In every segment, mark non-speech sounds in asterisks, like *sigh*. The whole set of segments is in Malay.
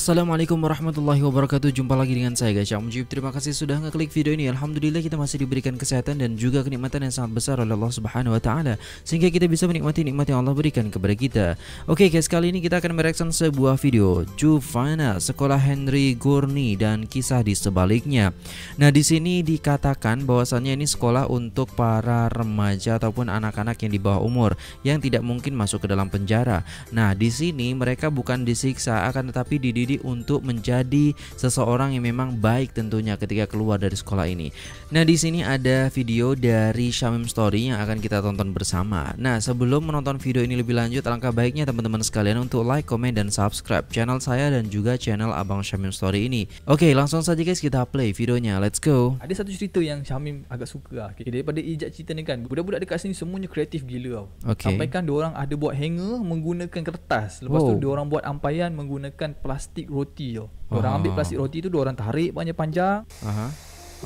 Assalamualaikum warahmatullahi wabarakatuh Jumpa lagi dengan saya guys Mujib Terima kasih sudah ngeklik video ini Alhamdulillah kita masih diberikan kesehatan dan juga kenikmatan yang sangat besar oleh Allah subhanahu wa ta'ala Sehingga kita bisa menikmati nikmat yang Allah berikan kepada kita Oke guys kali ini kita akan merekam sebuah video Juvana sekolah Henry Gurney dan kisah di sebaliknya Nah di sini dikatakan bahwasannya ini sekolah untuk para remaja ataupun anak-anak yang di bawah umur Yang tidak mungkin masuk ke dalam penjara Nah di sini mereka bukan disiksa akan tetapi dididik diri untuk menjadi seseorang yang memang baik tentunya ketika keluar dari sekolah ini. Nah, di sini ada video dari Shamim Story yang akan kita tonton bersama. Nah, sebelum menonton video ini lebih lanjut, langkah baiknya teman-teman sekalian untuk like, komen, dan subscribe channel saya dan juga channel Abang Shamim Story ini. Oke, langsung saja guys kita play videonya. Let's go. Ada satu cerita yang Shamim agak suka. Okay, daripada ijak cerita ni kan, budak-budak dekat sini semuanya kreatif gila tau. Okay. Sampaikan kan diorang ada buat hanger menggunakan kertas. Lepas wow. tu oh. diorang buat ampaian menggunakan plastik plastik roti tu. Dia orang ambil plastik roti tu, dua orang tarik panjang-panjang. Aha.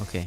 Okey.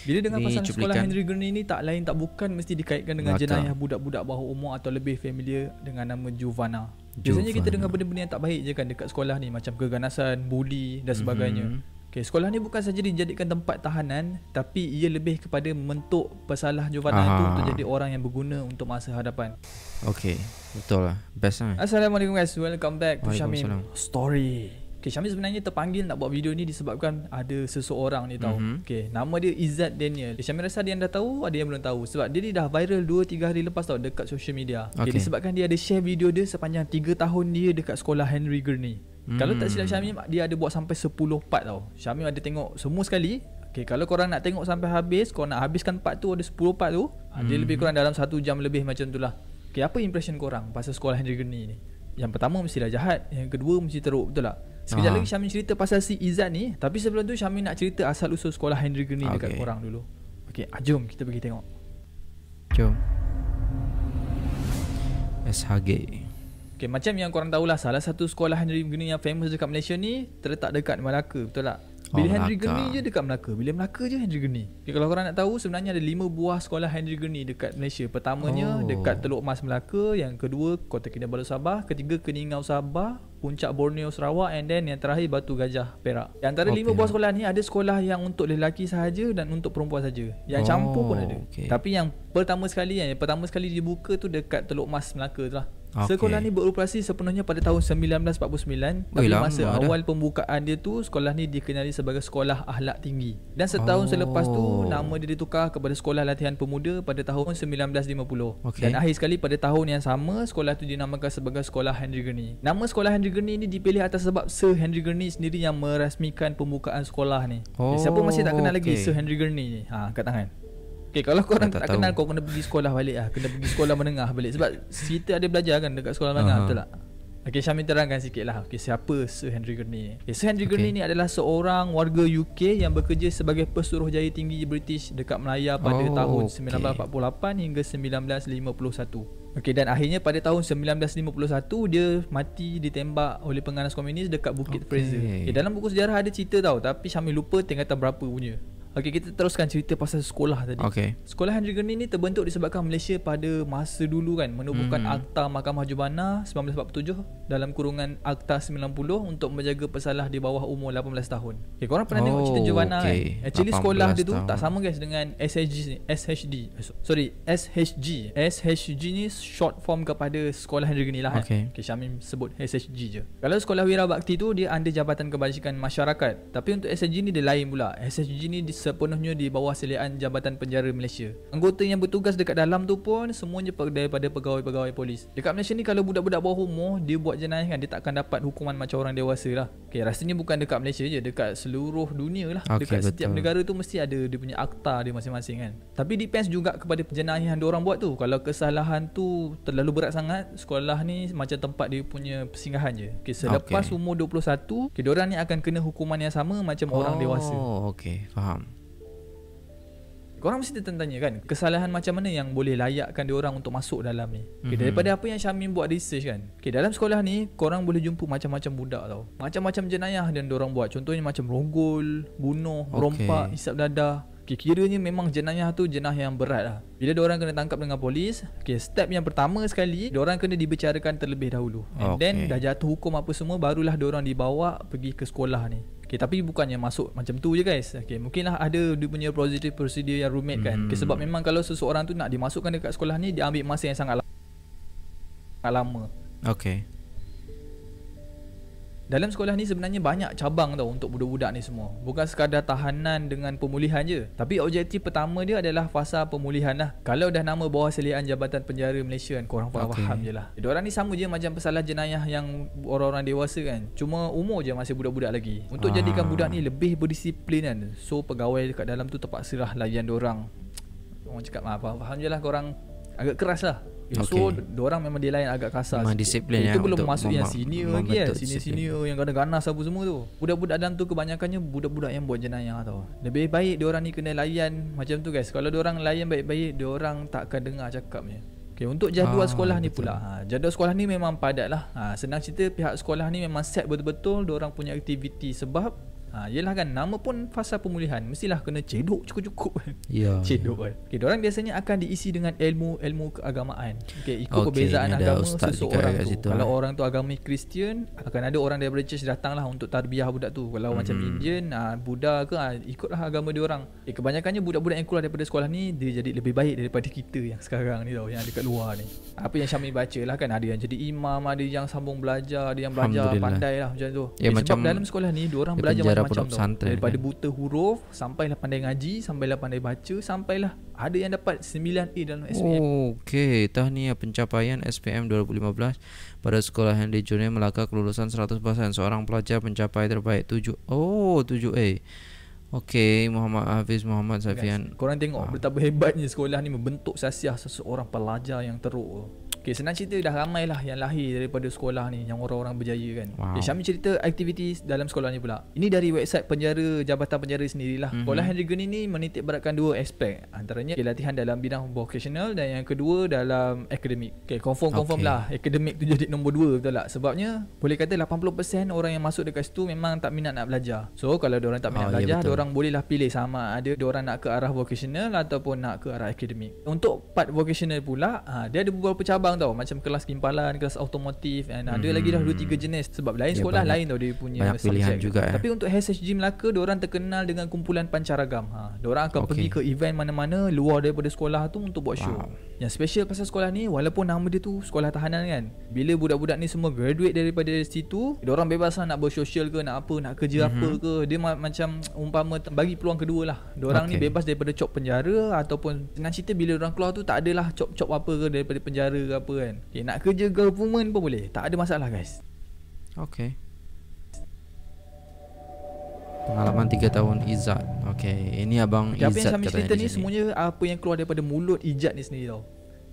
Bila dengan ni pasal sekolah Henry Green ini tak lain tak bukan mesti dikaitkan dengan Maka. jenayah budak-budak bawah umur atau lebih familiar dengan nama Giovanna. Biasanya kita dengar benda-benda yang tak baik je kan dekat sekolah ni macam keganasan, buli dan sebagainya. Mm-hmm. Okay, sekolah ni bukan saja dijadikan tempat tahanan tapi ia lebih kepada mentuk pesalah Jovana itu untuk jadi orang yang berguna untuk masa hadapan. Okay, betul lah. Best lah. Assalamualaikum guys. Welcome back to Syamim Story. Okay, Syamim sebenarnya terpanggil nak buat video ni disebabkan ada seseorang ni tau. Mm-hmm. Okay, nama dia Izzat Daniel. Okay, Syamim rasa dia yang dah tahu, ada yang belum tahu. Sebab dia ni dah viral 2-3 hari lepas tau dekat social media. Okay, okay. disebabkan dia ada share video dia sepanjang 3 tahun dia dekat sekolah Henry Gurney. Kalau tak silap hmm. Syamim Dia ada buat sampai 10 part tau Syamim ada tengok semua sekali Okay, kalau korang nak tengok sampai habis Korang nak habiskan part tu Ada 10 part tu hmm. Dia lebih hmm. kurang dalam 1 jam lebih macam tu lah Okay, apa impression korang Pasal sekolah Henry Gurney ni Yang pertama mesti dah jahat Yang kedua mesti teruk Betul tak? Sekejap Aha. lagi Syamim cerita pasal si Izzat ni Tapi sebelum tu Syamim nak cerita Asal usul sekolah Henry Gurney okay. dekat korang dulu Okay, ah, jom kita pergi tengok Jom SHG Okay, macam yang korang tahulah salah satu sekolah Henry Gurney yang famous dekat Malaysia ni terletak dekat Melaka, betul tak? Oh, bila oh, Henry Gurney je dekat Melaka, bila Melaka je Henry Gurney. Okay, kalau korang nak tahu sebenarnya ada lima buah sekolah Henry Gurney dekat Malaysia. Pertamanya oh. dekat Teluk Mas Melaka, yang kedua Kota Kinabalu Sabah, ketiga Keningau Sabah, Puncak Borneo Sarawak and then yang terakhir Batu Gajah Perak. Di antara okay. lima buah sekolah ni ada sekolah yang untuk lelaki sahaja dan untuk perempuan saja. Yang oh, campur pun oh, ada. Okay. Tapi yang pertama sekali yang pertama sekali dibuka tu dekat Teluk Mas Melaka tu lah. Okay. Sekolah ni beroperasi sepenuhnya pada tahun 1949 Tapi masa dah. awal pembukaan dia tu Sekolah ni dikenali sebagai Sekolah Ahlak Tinggi Dan setahun oh. selepas tu Nama dia ditukar kepada Sekolah Latihan Pemuda Pada tahun 1950 okay. Dan akhir sekali pada tahun yang sama Sekolah tu dinamakan sebagai Sekolah Henry Gurney Nama Sekolah Henry Gurney ni dipilih atas sebab Sir Henry Gurney sendiri yang merasmikan pembukaan sekolah ni oh. Siapa masih tak kenal okay. lagi Sir Henry Gurney ni? Ha, angkat tangan Okay, kalau kau orang tak, tak kenal tahu. kau kena pergi sekolah balik lah Kena pergi sekolah menengah balik Sebab cerita ada belajar kan dekat sekolah menengah uh-huh. betul tak? Okay Syamil terangkan sikit lah okay, Siapa Sir Henry Gurney eh, okay, Sir Henry okay. Gurney ni adalah seorang warga UK Yang bekerja sebagai pesuruh jaya tinggi British Dekat Melaya pada oh, tahun okay. 1948 hingga 1951 Okay dan akhirnya pada tahun 1951 Dia mati ditembak oleh penganas komunis dekat Bukit okay. Fraser okay, Dalam buku sejarah ada cerita tau Tapi Syamil lupa tingkatan berapa punya Okay kita teruskan cerita pasal sekolah tadi. Okay. Sekolah Hendry Gurney ni terbentuk disebabkan Malaysia pada masa dulu kan menubuhkan hmm. Akta Mahkamah Jubana 1947 dalam kurungan Akta 90 untuk menjaga pesalah di bawah umur 18 tahun. Okay korang pernah oh, tengok cerita oh, Jubana okay. kan? Actually sekolah dia tu tahun. tak sama guys dengan SHG ni. SHD. Sorry, SHG. SHG ni short form kepada Sekolah Hendry Gurney lah. Kan? Okey, kan? okay, Syamim sebut SHG je. Kalau Sekolah Wira Bakti tu dia under Jabatan Kebajikan Masyarakat. Tapi untuk SHG ni dia lain pula. SHG ni dia sepenuhnya di bawah siliaan Jabatan Penjara Malaysia. Anggota yang bertugas dekat dalam tu pun semuanya daripada pegawai-pegawai polis. Dekat Malaysia ni kalau budak-budak bawah umur dia buat jenayah kan dia takkan dapat hukuman macam orang dewasa lah. Okay, rasanya bukan dekat Malaysia je, dekat seluruh dunia lah. Okay, dekat betul. setiap negara tu mesti ada dia punya akta dia masing-masing kan. Tapi depends juga kepada jenayah yang orang buat tu. Kalau kesalahan tu terlalu berat sangat, sekolah ni macam tempat dia punya persinggahan je. Okay, selepas okay. umur 21, okay, diorang ni akan kena hukuman yang sama macam oh, orang dewasa. Oh, okay. Faham. Korang mesti tertanya kan Kesalahan macam mana yang boleh layakkan dia orang untuk masuk dalam ni okay, mm-hmm. Daripada apa yang Syamin buat research kan okay, Dalam sekolah ni korang boleh jumpa macam-macam budak tau Macam-macam jenayah yang dia orang buat Contohnya macam ronggol, bunuh, okay. rompak, isap dadah okay, Kiranya memang jenayah tu jenayah yang berat lah Bila dia orang kena tangkap dengan polis okay, Step yang pertama sekali Dia orang kena dibicarakan terlebih dahulu And okay. then dah jatuh hukum apa semua Barulah dia orang dibawa pergi ke sekolah ni Okay, tapi bukannya masuk macam tu je guys. Okay, mungkinlah ada dia punya positive procedure yang roommate kan. hmm. kan. Okay, sebab memang kalau seseorang tu nak dimasukkan dekat sekolah ni, dia ambil masa yang sangat lama. Okay. Dalam sekolah ni sebenarnya banyak cabang tau untuk budak-budak ni semua. Bukan sekadar tahanan dengan pemulihan je. Tapi objektif pertama dia adalah fasa pemulihan lah. Kalau dah nama bawah selian Jabatan Penjara Malaysia kan korang okay. faham je lah. Diorang ni sama je macam pesalah jenayah yang orang-orang dewasa kan. Cuma umur je masih budak-budak lagi. Untuk Aha. jadikan budak ni lebih berdisiplin kan. So pegawai dekat dalam tu terpaksa lah layan diorang. Orang cakap ah, maaf, faham je lah korang agak keras lah okay. So dia orang memang dia lain agak kasar Memang disiplin Itu belum masuk yang senior lagi kan Senior-senior yang kena ganas apa semua tu Budak-budak dalam tu kebanyakannya Budak-budak yang buat jenayah tau Lebih baik dia orang ni kena layan Macam tu guys Kalau dia orang layan baik-baik Dia orang tak akan dengar cakapnya Okay, untuk jadual ah, sekolah betul. ni pula ha, Jadual sekolah ni memang padat lah ha, Senang cerita pihak sekolah ni memang set betul-betul Diorang punya aktiviti Sebab Ha, yelah kan nama pun fasa pemulihan mestilah kena cedok cukup-cukup. *laughs* Ya. Yeah, cedok yeah. kan. Okey, orang biasanya akan diisi dengan ilmu-ilmu keagamaan. Okey, ikut okay, perbezaan agama Ustaz seseorang tu. Situ, kalau eh. orang tu agama Kristian, akan ada orang daripada church datanglah untuk tarbiyah budak tu. Kalau hmm macam Indian, ha, Buddha ke, ha, ikutlah agama dia orang. Eh, kebanyakannya budak-budak yang keluar daripada sekolah ni dia jadi lebih baik daripada kita yang sekarang ni tau yang dekat luar ni. Apa yang Syami baca lah kan ada yang jadi imam, ada yang sambung belajar, ada yang belajar pandai lah macam tu. Ya, eh, macam dalam sekolah ni dia orang belajar dah pondok pesantren Daripada kan? buta huruf Sampailah pandai ngaji Sampailah pandai baca Sampailah Ada yang dapat 9A dalam SPM Okey Tahniah ya, pencapaian SPM 2015 Pada sekolah Henry Junior Melaka kelulusan 100% Seorang pelajar pencapai terbaik 7 Oh 7A Okey Muhammad Hafiz Muhammad Safian Korang tengok ah. betapa hebatnya sekolah ni Membentuk sasiah seseorang pelajar yang teruk Okay, senang cerita dah ramai lah yang lahir daripada sekolah ni yang orang-orang berjaya kan. Wow. Okay, Syami cerita aktiviti dalam sekolah ni pula. Ini dari website penjara Jabatan Penjara sendirilah. Mm-hmm. Sekolah Henry Gurney ni menitik beratkan dua aspek. Antaranya okay, latihan dalam bidang vocational dan yang kedua dalam akademik. Okay, confirm-confirm okay. lah akademik tu jadi nombor dua betul tak? Sebabnya boleh kata 80% orang yang masuk dekat situ memang tak minat nak belajar. So kalau orang tak minat oh, ya, belajar, yeah, orang bolehlah pilih sama ada orang nak ke arah vocational ataupun nak ke arah akademik. Untuk part vocational pula, ha, dia ada beberapa cabang bimbang tau macam kelas kimpalan kelas automotif and hmm. ada lagi dah dua tiga hmm. jenis sebab lain ya, sekolah banyak, lain tau dia punya banyak pilihan juga eh. tapi untuk HSG Melaka dia orang terkenal dengan kumpulan pancaragam ha orang akan okay. pergi ke event mana-mana luar daripada sekolah tu untuk buat show wow. yang special pasal sekolah ni walaupun nama dia tu sekolah tahanan kan bila budak-budak ni semua graduate daripada situ dia orang bebas lah nak bersosial ke nak apa nak kerja mm-hmm. apa mhm. ke dia ma- macam umpama bagi peluang kedua lah dia orang okay. ni bebas daripada cop penjara ataupun dengan cerita bila orang keluar tu tak adalah cop-cop apa ke daripada penjara ke apa kan okay, Nak kerja government pun boleh Tak ada masalah guys Okay Pengalaman 3 tahun Izzat Okay Ini abang okay, Izzat Apa yang Syamin cerita ni Semuanya apa yang keluar Daripada mulut Izzat ni sendiri tau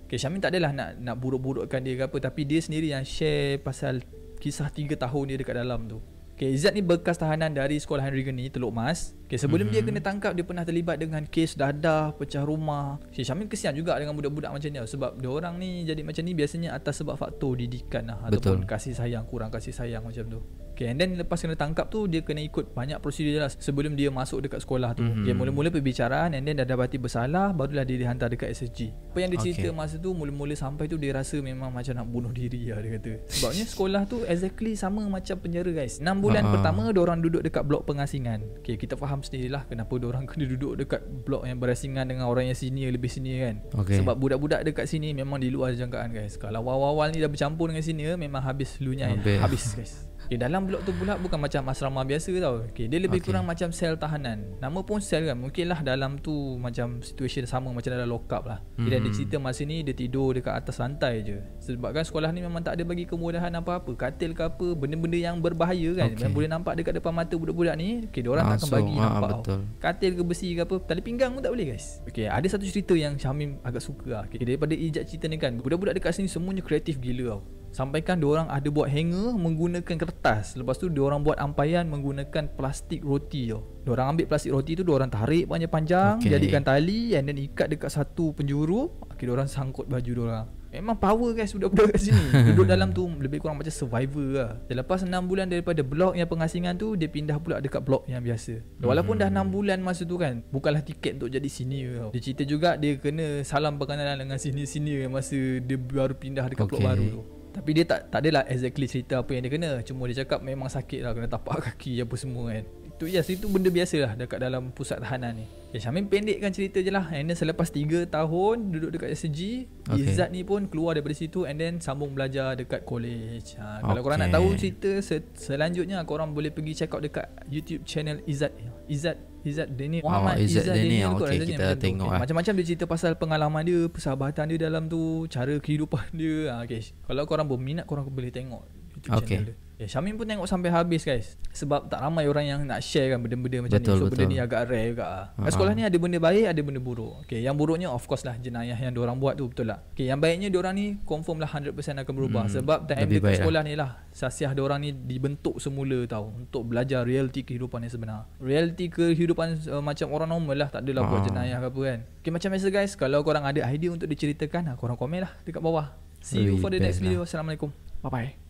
Okay Syamin tak adalah Nak nak buruk-burukkan dia ke apa Tapi dia sendiri yang share Pasal Kisah 3 tahun dia dekat dalam tu Okay, Izzat ni bekas tahanan dari sekolah Henry Gani, Teluk Mas. Okay, sebelum mm-hmm. dia mhm. kena tangkap, dia pernah terlibat dengan kes dadah, pecah rumah. Si Syamil kesian juga dengan budak-budak macam ni. Sebab dia orang ni jadi macam ni biasanya atas sebab faktor didikan lah. Betul. Ataupun kasih sayang, kurang kasih sayang macam tu. Okay, and then lepas kena tangkap tu dia kena ikut banyak prosedur lah sebelum dia masuk dekat sekolah tu. Mm-hmm. Dia mhm. mula-mula perbicaraan and then dah dapati bersalah barulah dia dihantar dekat SSG. Apa yang dia okay. cerita masa tu mula-mula sampai tu dia rasa memang macam nak bunuh diri lah dia kata. Sebabnya sekolah tu exactly sama macam penjara guys. 6 bulan uh-huh. pertama dia orang duduk dekat blok pengasingan. Okay, kita faham sendiri lah kenapa dia orang *laughs* kena duduk dekat blok yang berasingan dengan orang yang senior lebih senior kan. Okay. Sebab budak-budak dekat sini memang di luar jangkaan guys. Kalau awal-awal ni dah bercampur dengan senior memang habis lunyai. Habis, habis guys. Okay, *laughs* dalam blok tu pula bukan macam asrama biasa tau. Okay, dia lebih okay. kurang macam sel tahanan. Nama pun sel kan. Mungkinlah dalam tu macam situation sama macam dalam lock up lah. Mm. Dia ada hmm. cerita masa ni dia tidur dekat atas lantai je. Sebab kan sekolah ni memang tak ada bagi kemudahan apa-apa. Katil ke apa, benda-benda yang berbahaya kan. Okay. Yang boleh nampak dekat depan mata budak-budak ni. Okay, diorang Langsung, tak akan bagi ha, nampak betul. tau. Katil ke besi ke apa. Tali pinggang pun tak boleh guys. Okay, ada satu cerita yang Syamim agak suka lah. Okay, daripada ijat cerita ni kan. Budak-budak dekat sini semuanya kreatif gila tau. Sampaikan dia orang ada buat hanger menggunakan kertas. Lepas tu dia orang buat ampayan menggunakan plastik roti tu. Dia orang ambil plastik roti tu dia orang tarik panjang-panjang, okay. jadikan tali and then ikat dekat satu penjuru. Okey dia orang sangkut baju dia orang. Memang power guys sudah budak kat sini. *laughs* Duduk dalam tu lebih kurang macam survivor lah. Selepas 6 bulan daripada blok yang pengasingan tu, dia pindah pula dekat blok yang biasa. Walaupun dah 6 hmm. bulan masa tu kan, bukanlah tiket untuk jadi sini. tau. Dia cerita juga dia kena salam perkenalan dengan sini-sini. masa dia baru pindah dekat okay. blok baru tu. Tapi dia tak tak adalah exactly cerita apa yang dia kena Cuma dia cakap memang sakit lah kena tapak kaki apa semua kan Itu yes itu benda biasa lah dekat dalam pusat tahanan ni Okay, eh, Syamin pendekkan cerita je lah And then selepas 3 tahun Duduk dekat SG okay. Izzat ni pun keluar daripada situ And then sambung belajar dekat college ha, Kalau korang nak tahu cerita sel- Selanjutnya korang boleh pergi check out dekat YouTube channel Izzat Izzat Izzat Denil oh, Izzat, Izzat Denil okay, Kita tengok, tengok lah Macam-macam dia cerita pasal pengalaman dia Persahabatan dia dalam tu Cara kehidupan dia ha, okay. Kalau korang berminat korang boleh tengok YouTube okay. channel dia Eh, ya, Syamin pun tengok sampai habis guys Sebab tak ramai orang yang nak share kan benda-benda macam betul, ni So betul. benda ni agak rare juga lah uh-huh. Sekolah ni ada benda baik, ada benda buruk okay, Yang buruknya of course lah jenayah yang orang buat tu betul lah okay, Yang baiknya orang ni confirm lah 100% akan berubah hmm, Sebab time lebih dekat lah. sekolah ni lah Sasiah orang ni dibentuk semula tau Untuk belajar realiti kehidupan yang sebenar Realiti kehidupan uh, macam orang normal lah Tak adalah uh-huh. buat jenayah ke apa kan okay, Macam biasa guys, kalau korang ada idea untuk diceritakan lah, Korang komen lah dekat bawah See you for the next video, Assalamualaikum Bye-bye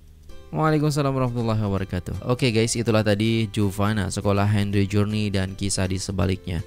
Waalaikumsalam warahmatullahi wabarakatuh. Oke okay guys, itulah tadi Juvana, sekolah Henry Journey dan kisah di sebaliknya.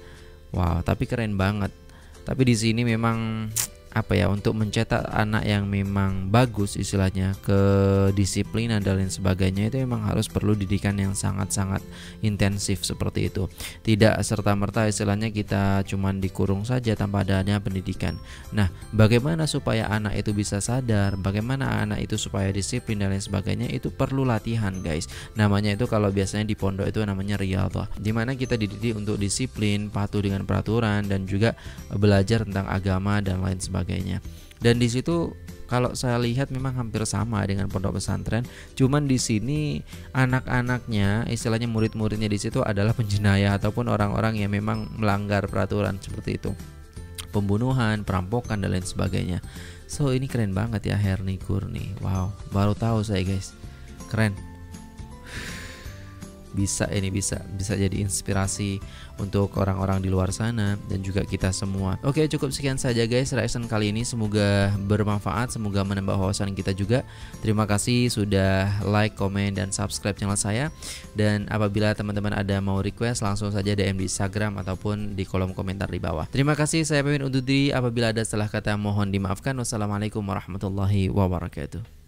Wow, tapi keren banget. Tapi di sini memang apa ya untuk mencetak anak yang memang bagus istilahnya kedisiplinan dan lain sebagainya itu memang harus perlu didikan yang sangat-sangat intensif seperti itu tidak serta-merta istilahnya kita cuman dikurung saja tanpa adanya pendidikan nah bagaimana supaya anak itu bisa sadar bagaimana anak itu supaya disiplin dan lain sebagainya itu perlu latihan guys namanya itu kalau biasanya di pondok itu namanya riyadhah dimana kita dididik untuk disiplin patuh dengan peraturan dan juga belajar tentang agama dan lain sebagainya sebagainya. Dan di situ kalau saya lihat memang hampir sama dengan pondok pesantren cuman di sini anak-anaknya istilahnya murid-muridnya di situ adalah penjenayah ataupun orang-orang yang memang melanggar peraturan seperti itu pembunuhan, perampokan dan lain sebagainya. So ini keren banget ya Herni Kurni. Wow, baru tahu saya guys. Keren bisa ini bisa bisa jadi inspirasi untuk orang-orang di luar sana dan juga kita semua. Oke, cukup sekian saja guys reaction kali ini. Semoga bermanfaat, semoga menambah wawasan kita juga. Terima kasih sudah like, komen dan subscribe channel saya. Dan apabila teman-teman ada mau request langsung saja DM di Instagram ataupun di kolom komentar di bawah. Terima kasih saya pemin undur diri apabila ada salah kata mohon dimaafkan. Wassalamualaikum warahmatullahi wabarakatuh.